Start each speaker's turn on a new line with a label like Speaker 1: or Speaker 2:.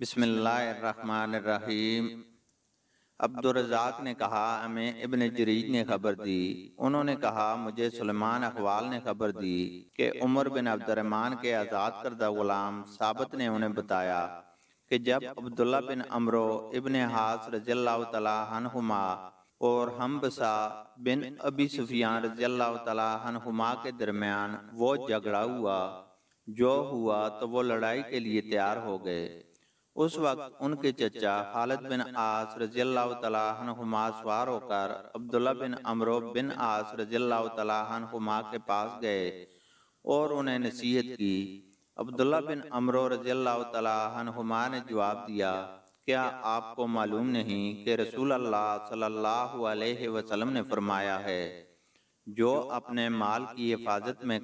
Speaker 1: बिसमीम अब्दुलरजाक ने कहा हमें इबन जरीज ने खबर दी उन्होंने कहा मुझे सलमान अखवाल ने खबर दी कि उमर बिन अब्दुलरहमान के आज़ाद करदा गुलाम साबित ने उन्हें बताया कि जब अब्दुल्ला बिन अमरो इबन हास रजील्ला तहुमा और हमबसा बिन अबी सुफियान रजील्ला तहुमा के दरमियान वो झगड़ा हुआ जो हुआ तो वो लड़ाई के लिए तैयार हो गए उस वक्त उनके चचा हालत बिन आस रजील्ला सवार होकर अब्दुल्ला बिन अमरो बिन आस रजील्ला के पास गए और उन्हें नसीहत की अब्दुल्ला बिन अमरो रजील्ला ने जवाब दिया क्या आपको मालूम नहीं कि रसूल अल्लाह सल्लल्लाहु अलैहि वसल्लम ने फरमाया है जो अपने माल की हिफाजत में